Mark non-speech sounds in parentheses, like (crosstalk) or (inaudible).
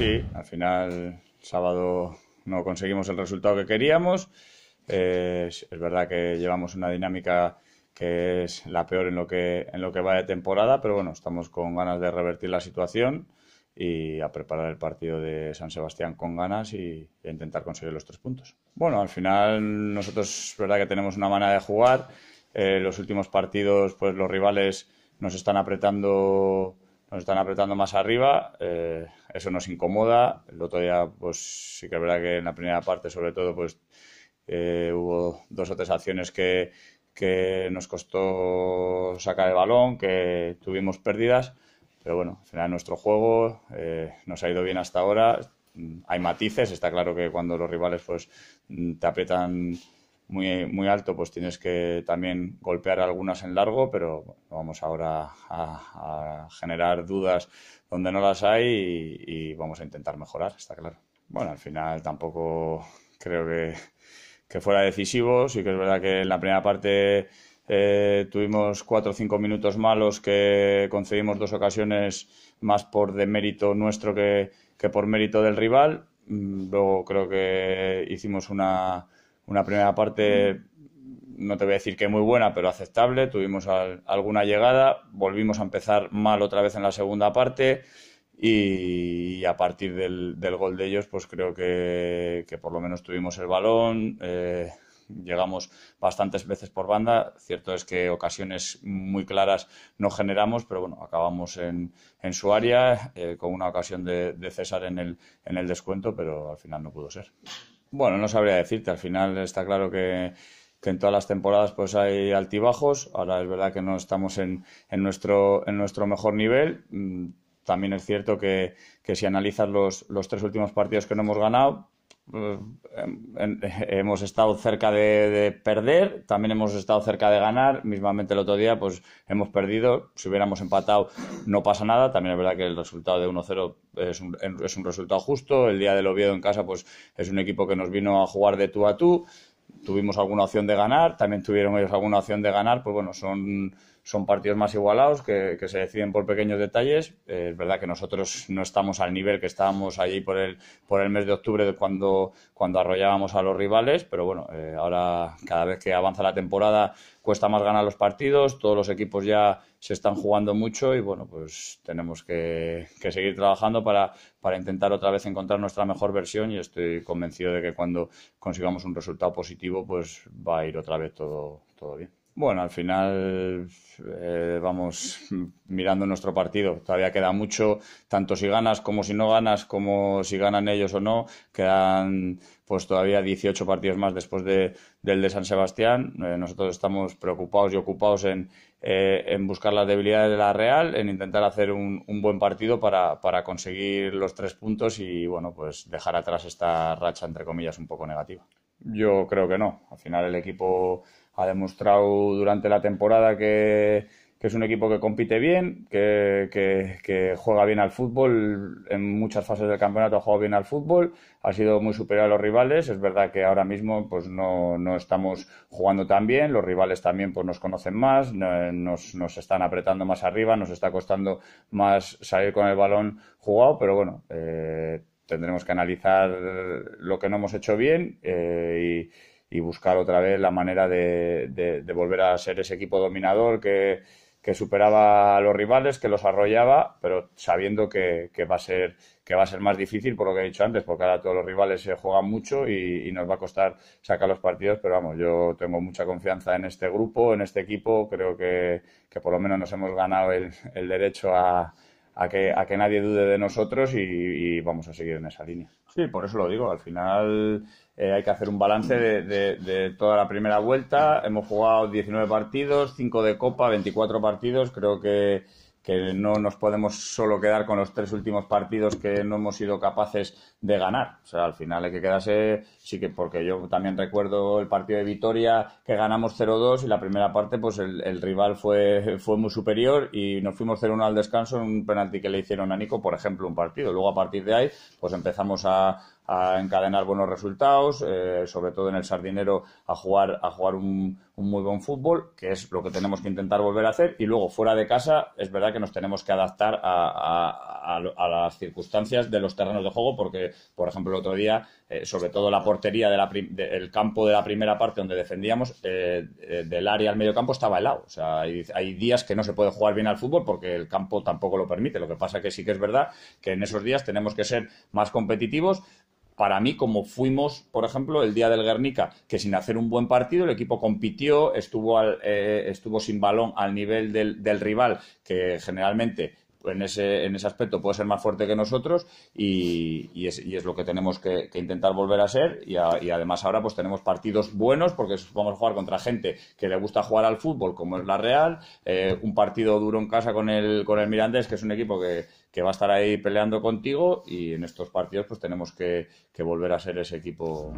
sí, al final sábado no conseguimos el resultado que queríamos. Eh, es verdad que llevamos una dinámica que es la peor en lo que, en lo que va de temporada, pero bueno, estamos con ganas de revertir la situación y a preparar el partido de San Sebastián con ganas y, e intentar conseguir los tres puntos. Bueno, al final nosotros es verdad que tenemos una manera de jugar. Eh, los últimos partidos, pues los rivales nos están apretando, nos están apretando más arriba. Eh, eso nos incomoda. El otro día, pues sí que es verdad que en la primera parte, sobre todo, pues eh, hubo dos o tres acciones que, nos costó sacar el balón, que tuvimos pérdidas, pero bueno, al final nuestro juego eh, nos ha ido bien hasta ahora. Hay matices, está claro que cuando los rivales pues te aprietan muy, muy alto, pues tienes que también golpear algunas en largo, pero vamos ahora a, generar dudas donde no las hay y, vamos a intentar mejorar, está claro. Bueno, al final tampoco creo que, fuera decisivo, sí que es verdad que en la primera parte eh, tuvimos cuatro o cinco minutos malos que concedimos dos ocasiones más por demérito nuestro que, que por mérito del rival. Mm, luego creo que hicimos una, una primera parte, no te voy a decir que muy buena, pero aceptable. Tuvimos alguna llegada, volvimos a empezar mal otra vez en la segunda parte y, a partir del, gol de ellos, pues creo que, por lo menos tuvimos el balón. Eh, llegamos bastantes veces por banda. Cierto es que ocasiones muy claras no generamos, pero bueno, acabamos en, su área eh, con una ocasión de, César el, en el descuento, pero al final no pudo ser. Bueno, no sabría decirte, al final está claro que, en todas las temporadas pues hay altibajos, ahora es verdad que no estamos en, nuestro, en nuestro mejor nivel, mm, también es cierto que, si analizas los, los tres últimos partidos que no hemos ganado, pues, em, (laughs) hemos estado cerca de, perder, también hemos estado cerca de ganar, mismamente el otro día pues hemos perdido, si hubiéramos empatado no pasa nada, también es verdad que el resultado de 1-0 es un, resultado justo, el día del Oviedo en casa pues es un equipo que nos vino a jugar de tú a tú, tuvimos alguna opción de ganar, también tuvieron ellos alguna opción de ganar, pues bueno, son son partidos más igualados que, se deciden por pequeños detalles. Eh, es verdad que nosotros no estamos al nivel que estábamos allí por el, por el mes de octubre de cuando, cuando arrollábamos a los rivales, pero bueno, eh, ahora cada vez que avanza la temporada cuesta más ganar los partidos, todos los equipos ya se están jugando mucho y bueno, pues tenemos que, que seguir trabajando para, para intentar otra vez encontrar nuestra mejor versión y estoy convencido de que cuando consigamos un resultado positivo, pues va a ir otra vez todo, todo bien. Bueno, al final eh, vamos mirando nuestro partido. Todavía queda mucho, tanto si ganas como si no ganas, como si ganan ellos o no. Quedan pues todavía 18 partidos más después de, del de San Sebastián. Eh, nosotros estamos preocupados y ocupados en, eh, en, buscar las debilidades de la Real, en intentar hacer un, buen partido para, para, conseguir los tres puntos y bueno, pues dejar atrás esta racha entre comillas un poco negativa. Yo creo que no. Al final el equipo ha demostrado durante la temporada que, es un equipo que compite bien, que, juega bien al fútbol, en muchas fases del campeonato ha jugado bien al fútbol, ha sido muy superior a los rivales, es verdad que ahora mismo pues no, estamos jugando tan bien, los rivales también pues nos conocen más, nos, están apretando más arriba, nos está costando más salir con el balón jugado, pero bueno, eh, tendremos que analizar lo que no hemos hecho bien eh, y y buscar otra vez la manera de, volver a ser ese equipo dominador que, superaba a los rivales, que los arrollaba, pero sabiendo que, va a ser, que va a ser más difícil, por lo que he dicho antes, porque ahora todos los rivales se juegan mucho y, nos va a costar sacar los partidos, pero vamos, yo tengo mucha confianza en este grupo, en este equipo, creo que, por lo menos nos hemos ganado el derecho a a que, a que nadie dude de nosotros y, vamos a seguir en esa línea. Sí, por eso lo digo, al final eh, hay que hacer un balance de, de, toda la primera vuelta. Hemos jugado 19 partidos, 5 de Copa, 24 partidos, creo que que no nos podemos solo quedar con los tres últimos partidos que no hemos sido capaces de ganar. O sea, al final hay que quedarse, sí que porque yo también recuerdo el partido de Vitoria que ganamos 0-2 y la primera parte pues el, rival fue, fue muy superior y nos fuimos 0-1 al descanso en un penalti que le hicieron a Nico, por ejemplo, un partido. Luego a partir de ahí pues empezamos a, a encadenar buenos resultados, eh, sobre todo en el sardinero, a jugar, a jugar un, muy buen fútbol, que es lo que tenemos que intentar volver a hacer. Y luego, fuera de casa, es verdad que nos tenemos que adaptar a, las circunstancias de los terrenos de juego, porque, por ejemplo, el otro día, eh, sobre todo la portería del campo de la primera parte donde defendíamos, eh, del área al medio campo estaba helado. O sea, hay, hay, días que no se puede jugar bien al fútbol porque el campo tampoco lo permite. Lo que pasa que sí que es verdad que en esos días tenemos que ser más competitivos para mí, como fuimos, por ejemplo, el día del Guernica, que sin hacer un buen partido, el equipo compitió, estuvo, eh, estuvo sin balón al nivel del, del rival, que generalmente en ese, en ese aspecto puede ser más fuerte que nosotros y, es, lo que tenemos que, intentar volver a ser y, además ahora pues tenemos partidos buenos porque vamos a jugar contra gente que le gusta jugar al fútbol como es la Real, eh, un partido duro en casa con el, con el Mirandés que es un equipo que, va a estar ahí peleando contigo y en estos partidos pues tenemos que volver a ser ese equipo.